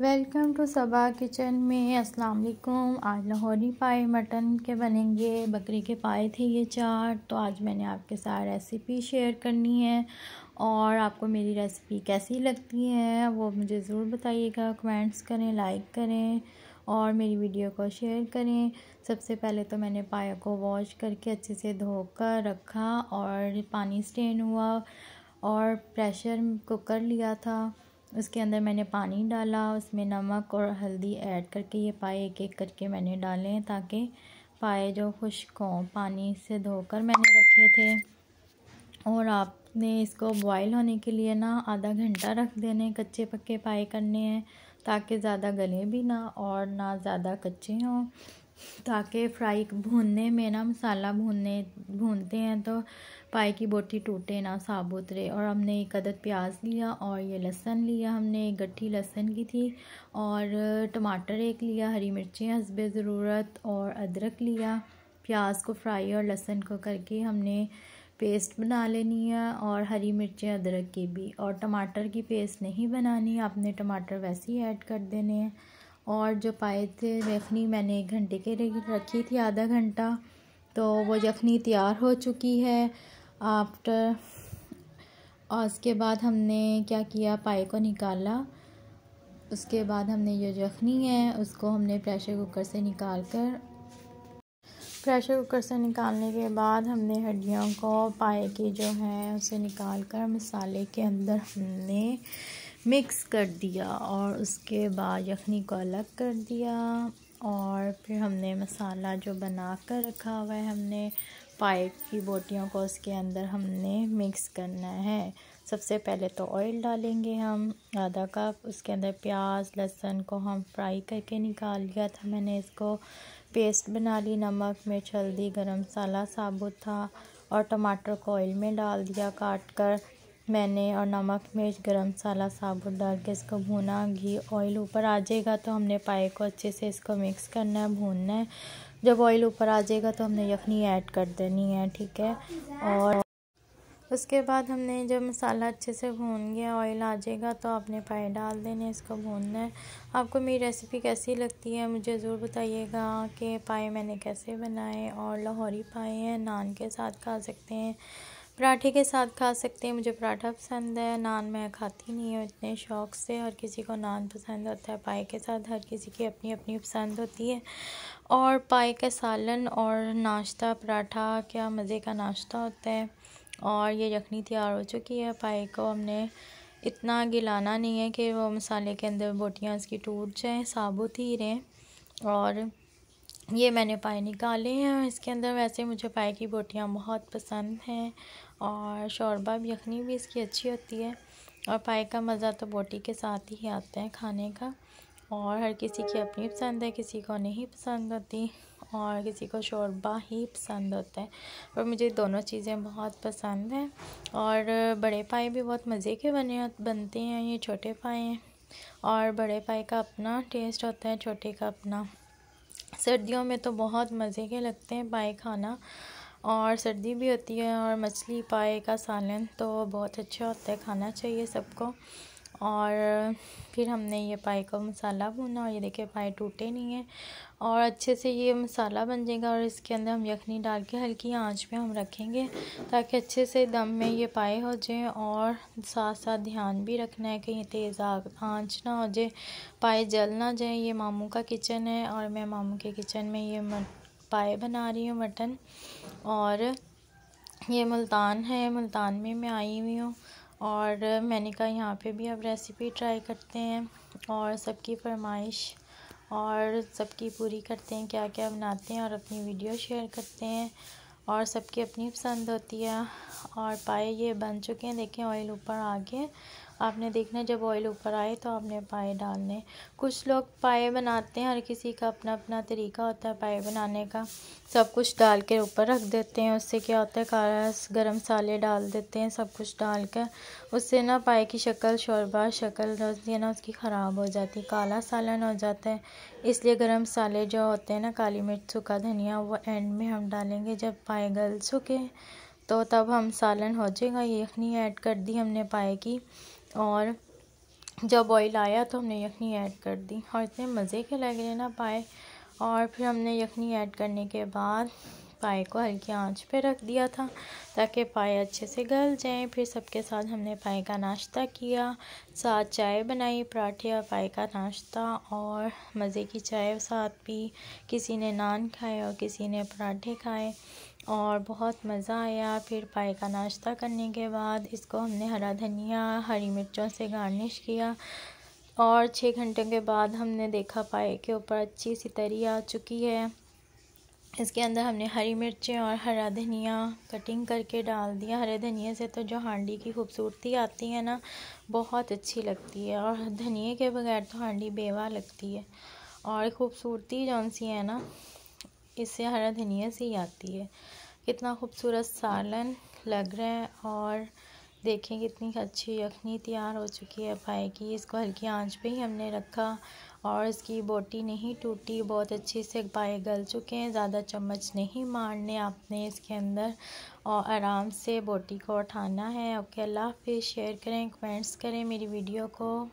welcome to Saba kitchen में अस्सलाम वालेकुम आज लाहौरी पाए मटन के बनेंगे बकरी के पाए थे ये चार तो आज मैंने आपके साथ रेसिपी शेयर करनी है और आपको मेरी रेसिपी कैसी लगती है वो मुझे ज़रूर बताइएगा कमेंट्स करें लाइक करें और मेरी वीडियो को शेयर करें सबसे पहले तो मैंने पाया को वॉश करके अच्छे से धोकर रखा और पानी स्टेन हुआ और प्रेशर कुकर लिया था उसके अंदर मैंने पानी डाला उसमें नमक और हल्दी ऐड करके ये पाए एक एक करके मैंने डाले ताकि पाए जो खुश्क हों पानी से धोकर मैंने रखे थे और आपने इसको बॉयल होने के लिए ना आधा घंटा रख देने कच्चे पक्के पाए करने हैं ताकि ज़्यादा गले भी ना और ना ज़्यादा कच्चे हों ताकि फ्राई भूनने में ना मसाला भूनने भूनते हैं तो पाए की बोटी टूटे ना साबुत रहे और हमने एक अदद प्याज लिया और ये लहसन लिया हमने एक गट्ठी लहसन की थी और टमाटर एक लिया हरी मिर्चें हसब ज़रूरत और अदरक लिया प्याज को फ्राई और लहसन को करके हमने पेस्ट बना लेनी है और हरी मिर्चें अदरक की भी और टमाटर की पेस्ट नहीं बनानी आपने टमाटर वैसे ही ऐड कर देने हैं और जो पाए थे यखनी मैंने एक घंटे के रखी थी आधा घंटा तो वो यखनी तैयार हो चुकी है आफ्टर और उसके बाद हमने क्या किया पाए को निकाला उसके बाद हमने जो जखनी है उसको हमने प्रेशर कुकर से निकाल कर प्रेशर कुकर से निकालने के बाद हमने हड्डियों को पाए के जो है उसे निकाल कर मसाले के अंदर हमने मिक्स कर दिया और उसके बाद यखनी को अलग कर दिया और फिर हमने मसाला जो बना कर रखा हुआ है हमने पाइप की बोटियों को उसके अंदर हमने मिक्स करना है सबसे पहले तो ऑयल डालेंगे हम आधा कप उसके अंदर प्याज लहसुन को हम फ्राई करके निकाल लिया था मैंने इसको पेस्ट बना ली नमक मिर्च हल्दी गरम मसाला साबुत था और टमाटर को ऑयल में डाल दिया काट कर मैंने और नमक मिर्च गरम मसाला साबुत डाल के इसको भुना घी ऑयल ऊपर आ जाएगा तो हमने पाए को अच्छे से इसको मिक्स करना है भूनना है जब ऑयल ऊपर आ जाएगा तो हमने यखनी ऐड कर देनी है ठीक है और उसके बाद हमने जब मसाला अच्छे से भून गया ऑयल आ जाएगा तो आपने पाए डाल देने इसको भूनना है आपको मेरी रेसिपी कैसी लगती है मुझे ज़रूर बताइएगा कि पाए मैंने कैसे बनाए और लाहौरी पाए हैं नान के साथ खा सकते हैं पराठे के साथ खा सकते हैं मुझे पराठा पसंद है नान मैं खाती नहीं हूँ इतने शौक़ से हर किसी को नान पसंद होता है पाए के साथ हर किसी की अपनी अपनी पसंद होती है और पाए का सालन और नाश्ता पराठा क्या मज़े का नाश्ता होता है और ये यखनी तैयार हो चुकी है पाए को हमने इतना गिलाना नहीं है कि वो मसाले के अंदर बोटियाँ इसकी टूट जाएँ साबुत ही रहें और ये मैंने पाए निकाले हैं इसके अंदर वैसे मुझे पाए की बोटियाँ बहुत पसंद हैं और शोरबा यखनी भी इसकी अच्छी होती है और पाए का मज़ा तो बोटी के साथ ही आता है खाने का और हर किसी की अपनी पसंद है किसी को नहीं पसंद होती और किसी को शोरबा ही पसंद होता है पर मुझे दोनों चीज़ें बहुत पसंद हैं और बड़े पाए भी बहुत मज़े के बने बनते हैं ये छोटे पाए हैं और बड़े पाए का अपना टेस्ट होता है छोटे का अपना सर्दियों में तो बहुत मज़े के लगते हैं पाए खाना और सर्दी भी होती है और मछली पाए का सालन तो बहुत अच्छा होता है खाना चाहिए सबको और फिर हमने ये पाई का मसाला भुना और ये देखिए पाई टूटे नहीं है और अच्छे से ये मसाला बन जाएगा और इसके अंदर हम यखनी डाल के हल्की आंच पे हम रखेंगे ताकि अच्छे से दम में ये पाए हो जाए और साथ साथ ध्यान भी रखना है कहीं तेज़ आँच ना हो जाए पाए जल ना जाए ये मामू का किचन है और मैं मामू के किचन में ये पाए बना रही हूँ मटन और ये मुल्तान है मुल्तान में मैं आई हुई हूँ और मैंने कहा यहाँ पे भी अब रेसिपी ट्राई करते हैं और सबकी फरमाइश और सबकी पूरी करते हैं क्या क्या बनाते हैं और अपनी वीडियो शेयर करते हैं और सबकी अपनी पसंद होती है और पाए ये बन चुके हैं देखें ऑयल ऊपर आ गए आपने देखना जब ऑयल ऊपर आए तो आपने पाए डालने कुछ लोग पाए बनाते हैं हर किसी का अपना अपना तरीका होता है पाए बनाने का सब कुछ डाल के ऊपर रख देते हैं उससे क्या होता है कारा गर्म मसाले डाल देते हैं सब कुछ डाल कर उससे ना पाए की शक्ल शोरबा शक्ल है ना उसकी ख़राब हो जाती है काला सालन हो जाता है इसलिए गर्म मसाले जो होते हैं ना काली मिर्च सूखा धनिया वो एंड में हम डालेंगे जब पाए गल सूखे तो तब हम सालन हो जाएगा यखनी ऐड कर दी हमने पाए की और जब ऑयल आया तो हमने यखनी ऐड कर दी और इतने मज़े के लग रहे ना पाए और फिर हमने यखनी ऐड करने के बाद पाए को हल्की आंच पे रख दिया था ताकि पाए अच्छे से गल जाएं फिर सबके साथ हमने पाए का नाश्ता किया साथ चाय बनाई पराठे और पाए का नाश्ता और मज़े की चाय साथ पी किसी ने नान खाए और किसी ने पराठे खाए और बहुत मज़ा आया फिर पाए का नाश्ता करने के बाद इसको हमने हरा धनिया हरी मिर्चों से गार्निश किया और छः घंटे के बाद हमने देखा पाए के ऊपर अच्छी सी तरी आ चुकी है इसके अंदर हमने हरी मिर्चें और हरा धनिया कटिंग करके डाल दिया हरे धनिया से तो जो हांडी की खूबसूरती आती है ना बहुत अच्छी लगती है और धनिए के बगैर तो हांडी बेवा लगती है और खूबसूरती जौन सी है ना इससे हरा धनिया से ही आती है कितना खूबसूरत सालन लग रहा है और देखें कितनी अच्छी यखनी तैयार हो चुकी है पाए की इसको हल्की आँच पर ही हमने रखा और इसकी बोटी नहीं टूटी बहुत अच्छे से पाए गल चुके हैं ज़्यादा चम्मच नहीं मारने आपने इसके अंदर और आराम से बोटी को उठाना है ओके अल्लाह फ़िर शेयर करें कमेंट्स करें मेरी वीडियो को